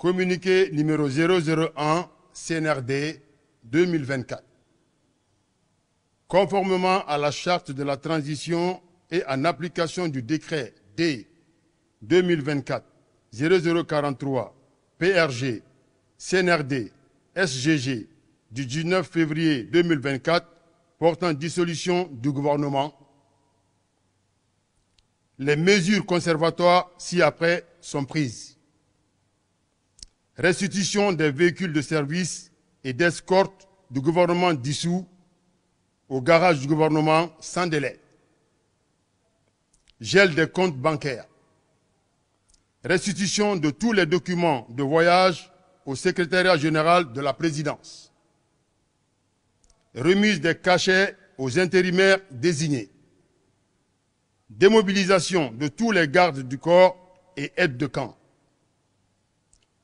communiqué numéro 001 CNRD 2024. Conformément à la charte de la transition et en application du décret D 2024 0043 PRG CNRD SGG du 19 février 2024 portant dissolution du gouvernement, les mesures conservatoires ci-après sont prises restitution des véhicules de service et d'escorte du gouvernement dissous au garage du gouvernement sans délai, gel des comptes bancaires, restitution de tous les documents de voyage au secrétariat général de la présidence, remise des cachets aux intérimaires désignés, démobilisation de tous les gardes du corps et aides de camp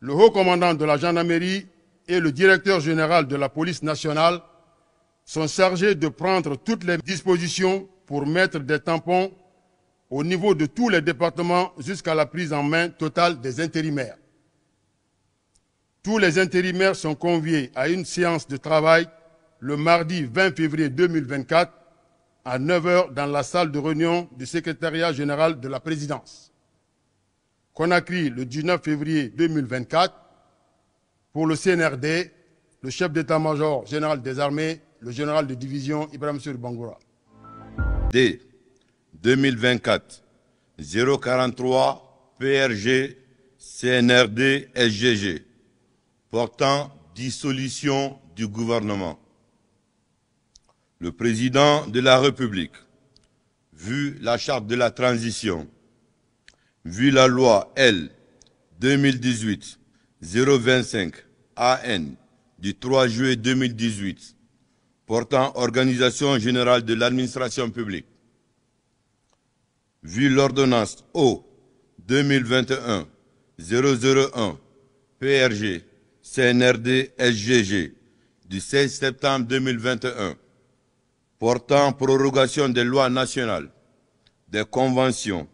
le haut commandant de la gendarmerie et le directeur général de la police nationale sont chargés de prendre toutes les dispositions pour mettre des tampons au niveau de tous les départements jusqu'à la prise en main totale des intérimaires. Tous les intérimaires sont conviés à une séance de travail le mardi 20 février 2024 à 9h dans la salle de réunion du secrétariat général de la présidence. Conakry le 19 février 2024. Pour le CNRD, le chef d'état-major général des armées, le général de division Ibrahim Sur Bangoura. D. 2024 043 PRG CNRD SGG portant dissolution du gouvernement. Le président de la République, vu la charte de la transition, vu la loi L 2018-025 AN du 3 juillet 2018 portant organisation générale de l'administration publique, vu l'ordonnance O 2021-001 PRG CNRD SGG du 16 septembre 2021 portant prorogation des lois nationales, des conventions,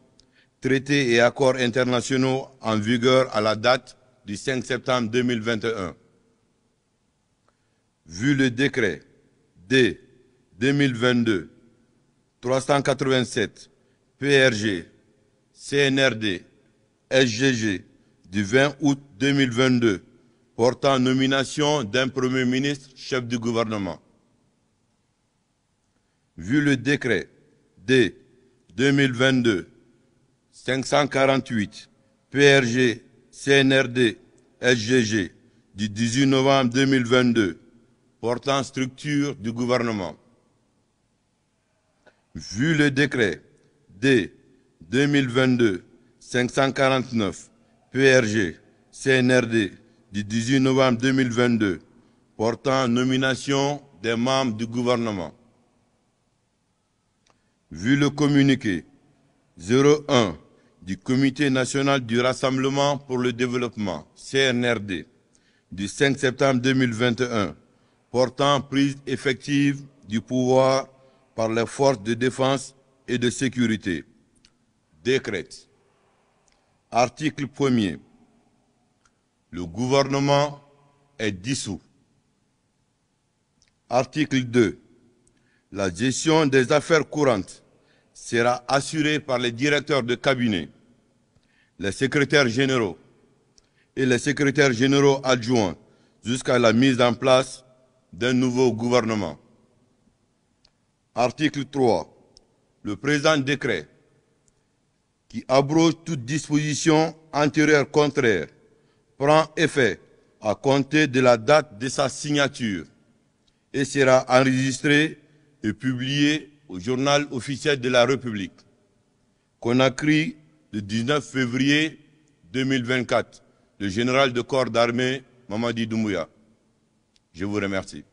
traités et accords internationaux en vigueur à la date du 5 septembre 2021. Vu le décret D 2022 387 PRG CNRD SGG du 20 août 2022 portant nomination d'un Premier ministre chef du gouvernement. Vu le décret D 2022 548 PRG CNRD SGG du 18 novembre 2022 portant structure du gouvernement. Vu le décret D 2022 549 PRG CNRD du 18 novembre 2022 portant nomination des membres du gouvernement. Vu le communiqué 01 du Comité national du Rassemblement pour le développement, CNRD, du 5 septembre 2021, portant prise effective du pouvoir par les forces de défense et de sécurité. Décrète. Article 1 Le gouvernement est dissous. Article 2. La gestion des affaires courantes sera assuré par les directeurs de cabinet, les secrétaires généraux et les secrétaires généraux adjoints jusqu'à la mise en place d'un nouveau gouvernement. Article 3. Le présent décret qui abroge toute disposition antérieure contraire prend effet à compter de la date de sa signature et sera enregistré et publié au journal officiel de la République, qu'on a écrit le 19 février 2024, le général de corps d'armée Mamadi Doumbouya. Je vous remercie.